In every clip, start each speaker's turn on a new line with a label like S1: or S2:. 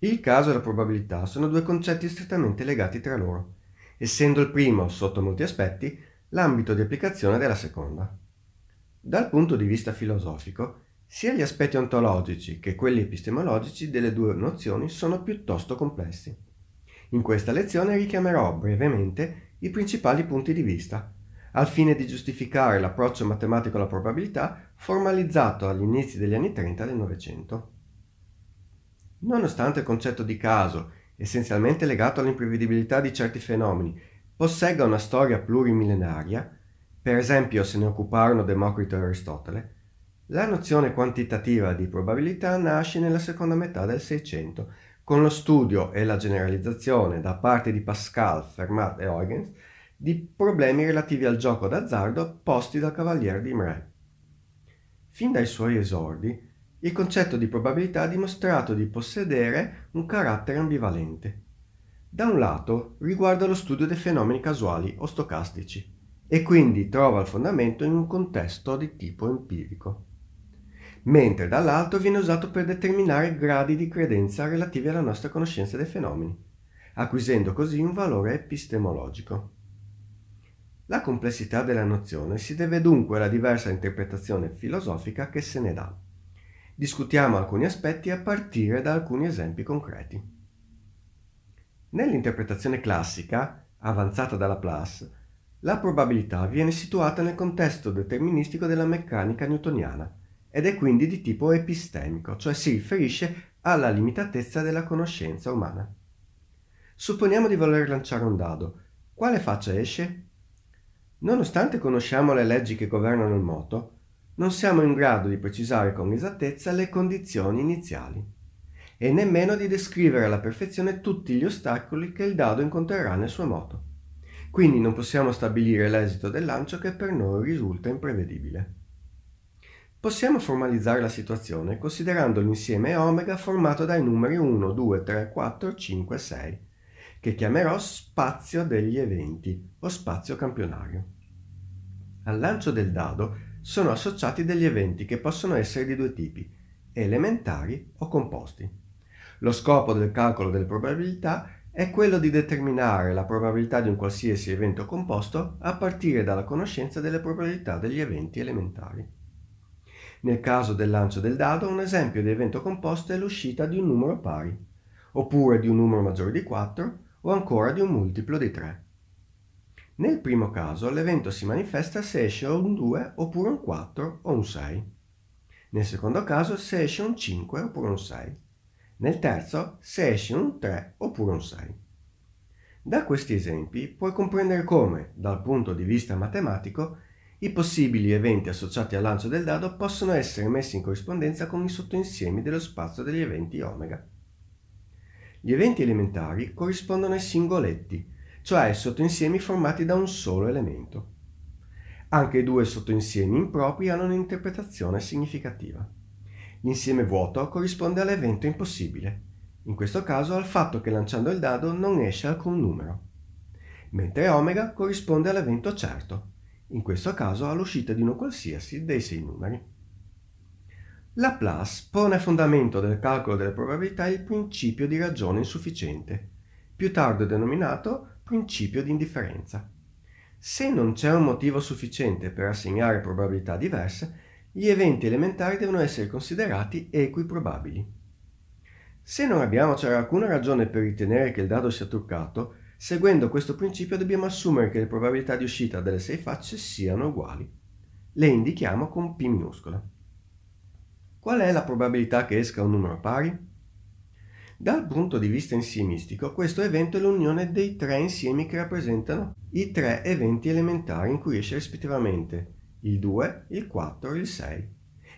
S1: Il caso e la probabilità sono due concetti strettamente legati tra loro, essendo il primo, sotto molti aspetti, l'ambito di applicazione della seconda. Dal punto di vista filosofico, sia gli aspetti ontologici che quelli epistemologici delle due nozioni sono piuttosto complessi. In questa lezione richiamerò brevemente i principali punti di vista, al fine di giustificare l'approccio matematico alla probabilità formalizzato agli inizi degli anni 30 del Novecento nonostante il concetto di caso essenzialmente legato all'imprevedibilità di certi fenomeni possegga una storia plurimillenaria per esempio se ne occuparono Democrito e Aristotele la nozione quantitativa di probabilità nasce nella seconda metà del Seicento con lo studio e la generalizzazione da parte di Pascal, Fermat e Huygens di problemi relativi al gioco d'azzardo posti dal cavalier di Mre. Fin dai suoi esordi, il concetto di probabilità ha dimostrato di possedere un carattere ambivalente. Da un lato riguarda lo studio dei fenomeni casuali o stocastici e quindi trova il fondamento in un contesto di tipo empirico, mentre dall'altro viene usato per determinare gradi di credenza relativi alla nostra conoscenza dei fenomeni, acquisendo così un valore epistemologico. La complessità della nozione si deve dunque alla diversa interpretazione filosofica che se ne dà. Discutiamo alcuni aspetti a partire da alcuni esempi concreti. Nell'interpretazione classica, avanzata da Laplace, la probabilità viene situata nel contesto deterministico della meccanica newtoniana ed è quindi di tipo epistemico, cioè si riferisce alla limitatezza della conoscenza umana. Supponiamo di voler lanciare un dado. Quale faccia esce? Nonostante conosciamo le leggi che governano il moto, non siamo in grado di precisare con esattezza le condizioni iniziali e nemmeno di descrivere alla perfezione tutti gli ostacoli che il dado incontrerà nel suo moto. Quindi non possiamo stabilire l'esito del lancio che per noi risulta imprevedibile. Possiamo formalizzare la situazione considerando l'insieme omega formato dai numeri 1, 2, 3, 4, 5, 6, che chiamerò spazio degli eventi o spazio campionario. Al lancio del dado sono associati degli eventi che possono essere di due tipi, elementari o composti. Lo scopo del calcolo delle probabilità è quello di determinare la probabilità di un qualsiasi evento composto a partire dalla conoscenza delle probabilità degli eventi elementari. Nel caso del lancio del dado, un esempio di evento composto è l'uscita di un numero pari, oppure di un numero maggiore di 4, o ancora di un multiplo di 3. Nel primo caso l'evento si manifesta se esce un 2 oppure un 4 o un 6. Nel secondo caso se esce un 5 oppure un 6. Nel terzo se esce un 3 oppure un 6. Da questi esempi puoi comprendere come, dal punto di vista matematico, i possibili eventi associati al lancio del dado possono essere messi in corrispondenza con i sottoinsiemi dello spazio degli eventi omega. Gli eventi elementari corrispondono ai singoletti, cioè sottoinsiemi formati da un solo elemento. Anche i due sottoinsiemi impropri hanno un'interpretazione significativa. L'insieme vuoto corrisponde all'evento impossibile, in questo caso al fatto che lanciando il dado non esce alcun numero, mentre omega corrisponde all'evento certo, in questo caso all'uscita di uno qualsiasi dei sei numeri. Laplace pone a fondamento del calcolo delle probabilità il principio di ragione insufficiente, più tardi denominato principio di indifferenza. Se non c'è un motivo sufficiente per assegnare probabilità diverse, gli eventi elementari devono essere considerati equiprobabili. Se non abbiamo cioè alcuna ragione per ritenere che il dado sia truccato, seguendo questo principio dobbiamo assumere che le probabilità di uscita delle sei facce siano uguali. Le indichiamo con P minuscola. Qual è la probabilità che esca un numero pari? Dal punto di vista insiemistico, questo evento è l'unione dei tre insiemi che rappresentano i tre eventi elementari in cui esce rispettivamente il 2, il 4 e il 6,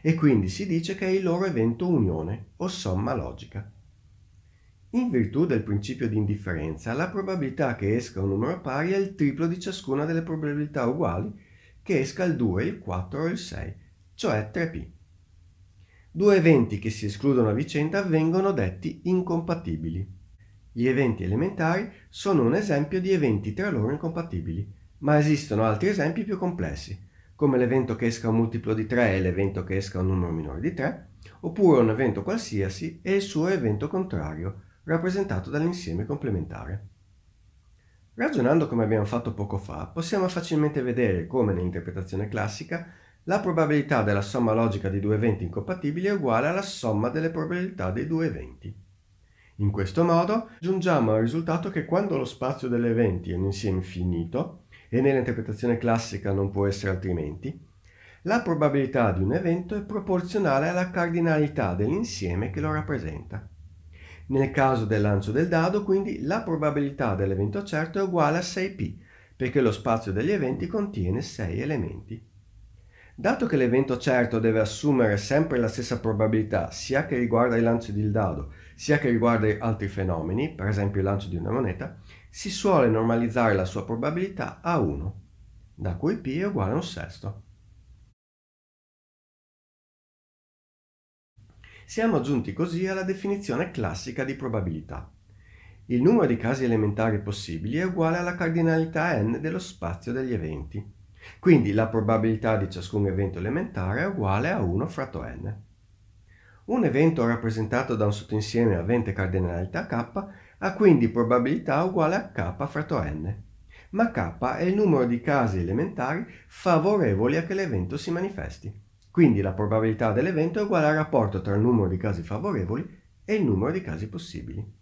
S1: e quindi si dice che è il loro evento unione o somma logica. In virtù del principio di indifferenza, la probabilità che esca un numero pari è il triplo di ciascuna delle probabilità uguali che esca il 2, il 4 o il 6, cioè 3p. Due eventi che si escludono a vicenda vengono detti incompatibili. Gli eventi elementari sono un esempio di eventi tra loro incompatibili, ma esistono altri esempi più complessi, come l'evento che esca un multiplo di 3 e l'evento che esca un numero minore di 3, oppure un evento qualsiasi e il suo evento contrario, rappresentato dall'insieme complementare. Ragionando come abbiamo fatto poco fa, possiamo facilmente vedere come nell'interpretazione classica la probabilità della somma logica di due eventi incompatibili è uguale alla somma delle probabilità dei due eventi. In questo modo giungiamo al risultato che quando lo spazio degli eventi è un insieme finito, e nell'interpretazione classica non può essere altrimenti, la probabilità di un evento è proporzionale alla cardinalità dell'insieme che lo rappresenta. Nel caso del lancio del dado, quindi, la probabilità dell'evento certo è uguale a 6p, perché lo spazio degli eventi contiene 6 elementi. Dato che l'evento certo deve assumere sempre la stessa probabilità sia che riguarda il lancio di dado sia che riguarda altri fenomeni, per esempio il lancio di una moneta, si suole normalizzare la sua probabilità a 1, da cui p è uguale a un sesto. Siamo giunti così alla definizione classica di probabilità. Il numero di casi elementari possibili è uguale alla cardinalità n dello spazio degli eventi. Quindi la probabilità di ciascun evento elementare è uguale a 1 fratto n. Un evento rappresentato da un sottoinsieme avente cardinalità k ha quindi probabilità uguale a k fratto n, ma k è il numero di casi elementari favorevoli a che l'evento si manifesti. Quindi la probabilità dell'evento è uguale al rapporto tra il numero di casi favorevoli e il numero di casi possibili.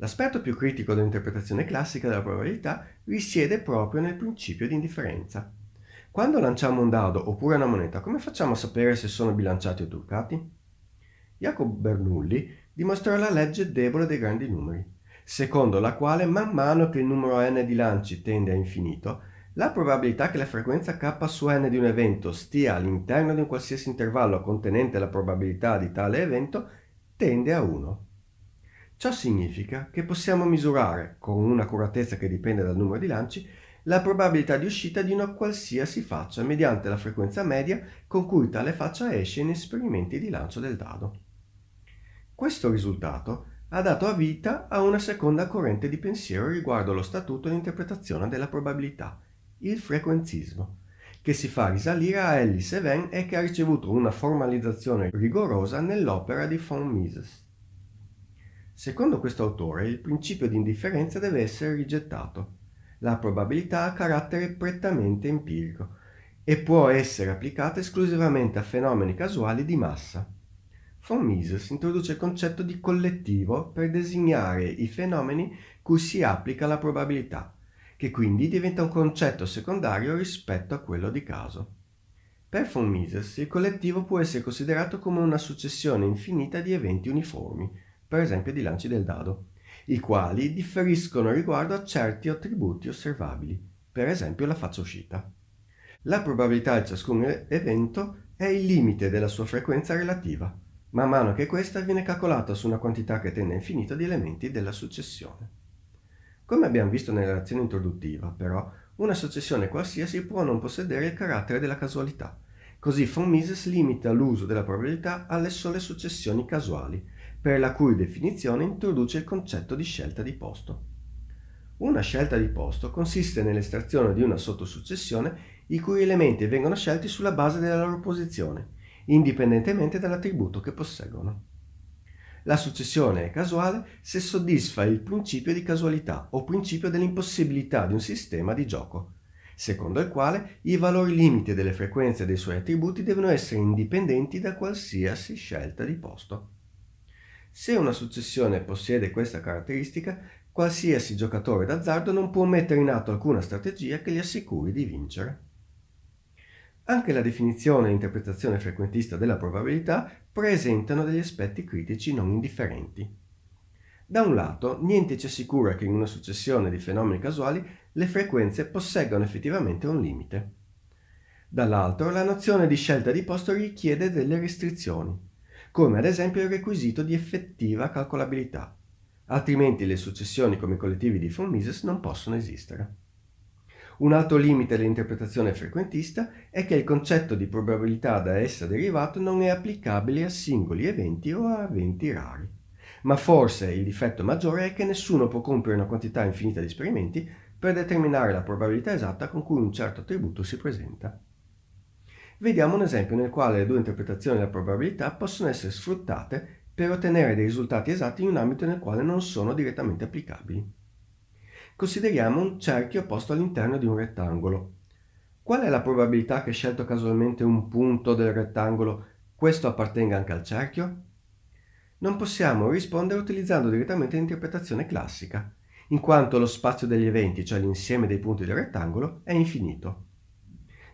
S1: L'aspetto più critico dell'interpretazione classica della probabilità risiede proprio nel principio di indifferenza. Quando lanciamo un dado oppure una moneta, come facciamo a sapere se sono bilanciati o truccati? Jacob Bernoulli dimostrò la legge debole dei grandi numeri, secondo la quale man mano che il numero n di lanci tende a infinito, la probabilità che la frequenza k su n di un evento stia all'interno di un qualsiasi intervallo contenente la probabilità di tale evento tende a 1. Ciò significa che possiamo misurare, con un'accuratezza che dipende dal numero di lanci, la probabilità di uscita di una qualsiasi faccia mediante la frequenza media con cui tale faccia esce in esperimenti di lancio del dado. Questo risultato ha dato vita a una seconda corrente di pensiero riguardo lo statuto di interpretazione della probabilità, il frequenzismo, che si fa risalire a Ellis e Venn e che ha ricevuto una formalizzazione rigorosa nell'opera di von Mises. Secondo questo autore il principio di indifferenza deve essere rigettato. La probabilità ha carattere prettamente empirico e può essere applicata esclusivamente a fenomeni casuali di massa. Von Mises introduce il concetto di collettivo per designare i fenomeni cui si applica la probabilità, che quindi diventa un concetto secondario rispetto a quello di caso. Per von Mises il collettivo può essere considerato come una successione infinita di eventi uniformi, per esempio di lanci del dado, i quali differiscono riguardo a certi attributi osservabili, per esempio la faccia uscita. La probabilità di ciascun evento è il limite della sua frequenza relativa, man mano che questa viene calcolata su una quantità che tende a infinito di elementi della successione. Come abbiamo visto nella relazione introduttiva, però, una successione qualsiasi può non possedere il carattere della casualità. Così von Mises limita l'uso della probabilità alle sole successioni casuali, per la cui definizione introduce il concetto di scelta di posto. Una scelta di posto consiste nell'estrazione di una sottosuccessione i cui elementi vengono scelti sulla base della loro posizione, indipendentemente dall'attributo che posseggono. La successione è casuale se soddisfa il principio di casualità o principio dell'impossibilità di un sistema di gioco, secondo il quale i valori limite delle frequenze dei suoi attributi devono essere indipendenti da qualsiasi scelta di posto. Se una successione possiede questa caratteristica, qualsiasi giocatore d'azzardo non può mettere in atto alcuna strategia che gli assicuri di vincere. Anche la definizione e interpretazione frequentista della probabilità presentano degli aspetti critici non indifferenti. Da un lato, niente ci assicura che in una successione di fenomeni casuali le frequenze posseggano effettivamente un limite. Dall'altro, la nozione di scelta di posto richiede delle restrizioni come ad esempio il requisito di effettiva calcolabilità, altrimenti le successioni come i collettivi di von Mises non possono esistere. Un altro limite dell'interpretazione frequentista è che il concetto di probabilità da essa derivato non è applicabile a singoli eventi o a eventi rari. Ma forse il difetto maggiore è che nessuno può compiere una quantità infinita di esperimenti per determinare la probabilità esatta con cui un certo attributo si presenta. Vediamo un esempio nel quale le due interpretazioni della probabilità possono essere sfruttate per ottenere dei risultati esatti in un ambito nel quale non sono direttamente applicabili. Consideriamo un cerchio posto all'interno di un rettangolo. Qual è la probabilità che scelto casualmente un punto del rettangolo questo appartenga anche al cerchio? Non possiamo rispondere utilizzando direttamente l'interpretazione classica, in quanto lo spazio degli eventi, cioè l'insieme dei punti del rettangolo, è infinito.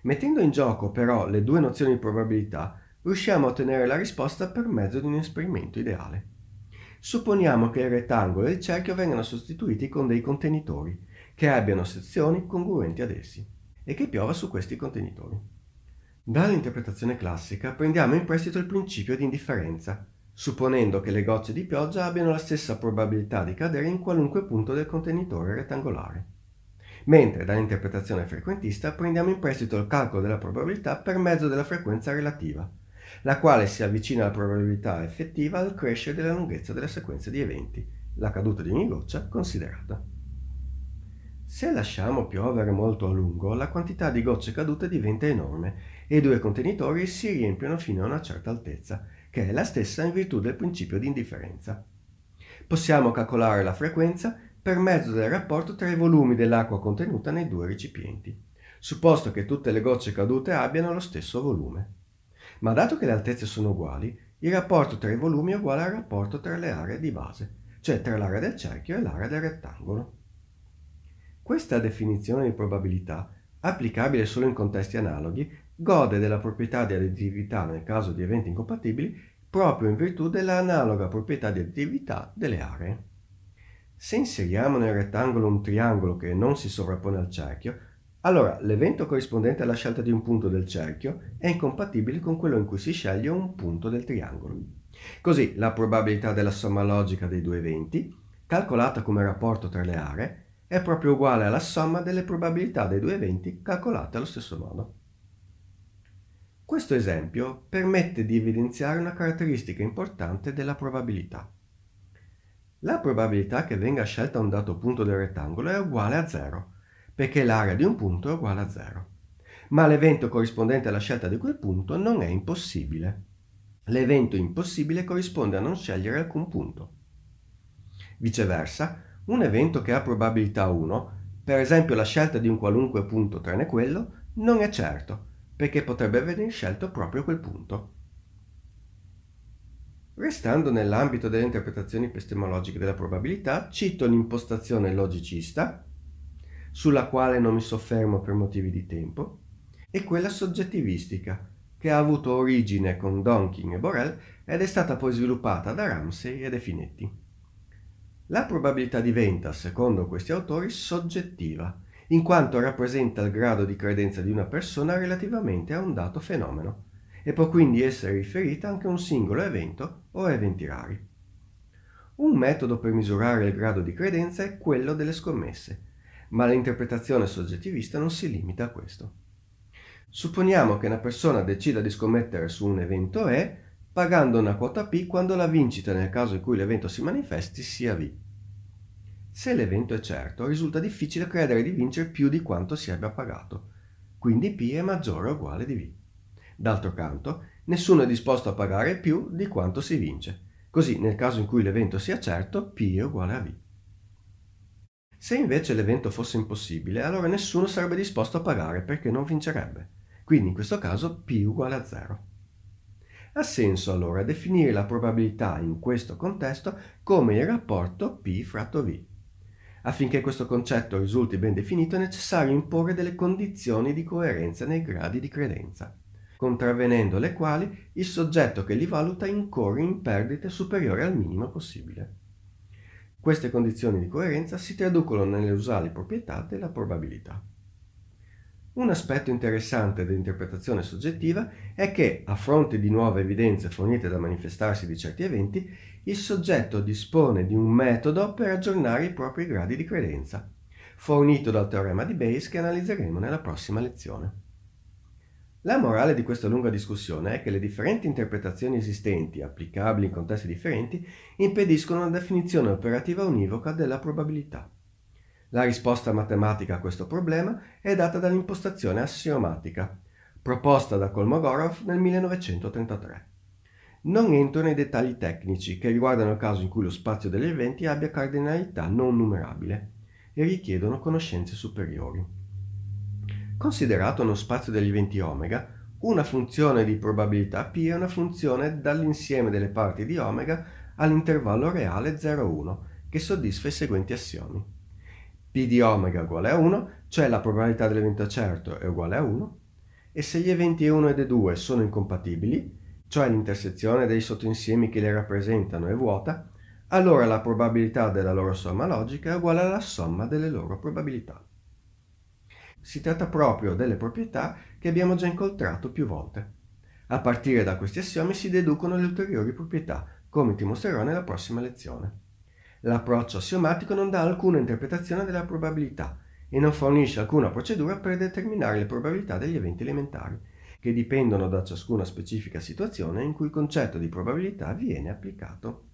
S1: Mettendo in gioco però le due nozioni di probabilità, riusciamo a ottenere la risposta per mezzo di un esperimento ideale. Supponiamo che il rettangolo e il cerchio vengano sostituiti con dei contenitori che abbiano sezioni congruenti ad essi e che piova su questi contenitori. Dall'interpretazione classica prendiamo in prestito il principio di indifferenza, supponendo che le gocce di pioggia abbiano la stessa probabilità di cadere in qualunque punto del contenitore rettangolare mentre dall'interpretazione frequentista prendiamo in prestito il calcolo della probabilità per mezzo della frequenza relativa, la quale si avvicina alla probabilità effettiva al crescere della lunghezza della sequenza di eventi, la caduta di ogni goccia considerata. Se lasciamo piovere molto a lungo, la quantità di gocce cadute diventa enorme e i due contenitori si riempiono fino a una certa altezza, che è la stessa in virtù del principio di indifferenza. Possiamo calcolare la frequenza per mezzo del rapporto tra i volumi dell'acqua contenuta nei due recipienti, supposto che tutte le gocce cadute abbiano lo stesso volume. Ma dato che le altezze sono uguali, il rapporto tra i volumi è uguale al rapporto tra le aree di base, cioè tra l'area del cerchio e l'area del rettangolo. Questa definizione di probabilità, applicabile solo in contesti analoghi, gode della proprietà di additività nel caso di eventi incompatibili proprio in virtù dell'analoga proprietà di additività delle aree. Se inseriamo nel rettangolo un triangolo che non si sovrappone al cerchio, allora l'evento corrispondente alla scelta di un punto del cerchio è incompatibile con quello in cui si sceglie un punto del triangolo. Così la probabilità della somma logica dei due eventi, calcolata come rapporto tra le aree, è proprio uguale alla somma delle probabilità dei due eventi calcolate allo stesso modo. Questo esempio permette di evidenziare una caratteristica importante della probabilità. La probabilità che venga scelta un dato punto del rettangolo è uguale a 0, perché l'area di un punto è uguale a 0. Ma l'evento corrispondente alla scelta di quel punto non è impossibile. L'evento impossibile corrisponde a non scegliere alcun punto. Viceversa, un evento che ha probabilità 1, per esempio la scelta di un qualunque punto tranne quello, non è certo, perché potrebbe venire scelto proprio quel punto. Restando nell'ambito delle interpretazioni epistemologiche della probabilità, cito l'impostazione logicista, sulla quale non mi soffermo per motivi di tempo, e quella soggettivistica, che ha avuto origine con Donkin e Borel ed è stata poi sviluppata da Ramsey e De Finetti. La probabilità diventa, secondo questi autori, soggettiva, in quanto rappresenta il grado di credenza di una persona relativamente a un dato fenomeno e può quindi essere riferita anche a un singolo evento o eventi rari. Un metodo per misurare il grado di credenza è quello delle scommesse, ma l'interpretazione soggettivista non si limita a questo. Supponiamo che una persona decida di scommettere su un evento E pagando una quota P quando la vincita nel caso in cui l'evento si manifesti sia V. Se l'evento è certo, risulta difficile credere di vincere più di quanto si abbia pagato, quindi P è maggiore o uguale di V. D'altro canto, nessuno è disposto a pagare più di quanto si vince. Così, nel caso in cui l'evento sia certo, P è uguale a V. Se invece l'evento fosse impossibile, allora nessuno sarebbe disposto a pagare perché non vincerebbe. Quindi in questo caso P uguale a 0. Ha senso allora definire la probabilità in questo contesto come il rapporto P fratto V. Affinché questo concetto risulti ben definito è necessario imporre delle condizioni di coerenza nei gradi di credenza contravvenendo le quali il soggetto che li valuta incorre in perdite superiori al minimo possibile. Queste condizioni di coerenza si traducono nelle usali proprietà della probabilità. Un aspetto interessante dell'interpretazione soggettiva è che, a fronte di nuove evidenze fornite dal manifestarsi di certi eventi, il soggetto dispone di un metodo per aggiornare i propri gradi di credenza, fornito dal teorema di Bayes che analizzeremo nella prossima lezione. La morale di questa lunga discussione è che le differenti interpretazioni esistenti, applicabili in contesti differenti, impediscono una definizione operativa univoca della probabilità. La risposta matematica a questo problema è data dall'impostazione assiomatica, proposta da Kolmogorov nel 1933. Non entro nei dettagli tecnici che riguardano il caso in cui lo spazio degli eventi abbia cardinalità non numerabile e richiedono conoscenze superiori. Considerato uno spazio degli eventi omega, una funzione di probabilità P è una funzione dall'insieme delle parti di omega all'intervallo reale 0,1 che soddisfa i seguenti assiomi. P di omega uguale a 1, cioè la probabilità dell'evento certo è uguale a 1, e se gli eventi 1 ed 2 sono incompatibili, cioè l'intersezione dei sottoinsiemi che le rappresentano è vuota, allora la probabilità della loro somma logica è uguale alla somma delle loro probabilità si tratta proprio delle proprietà che abbiamo già incontrato più volte. A partire da questi assiomi si deducono le ulteriori proprietà, come ti mostrerò nella prossima lezione. L'approccio assiomatico non dà alcuna interpretazione della probabilità e non fornisce alcuna procedura per determinare le probabilità degli eventi elementari, che dipendono da ciascuna specifica situazione in cui il concetto di probabilità viene applicato.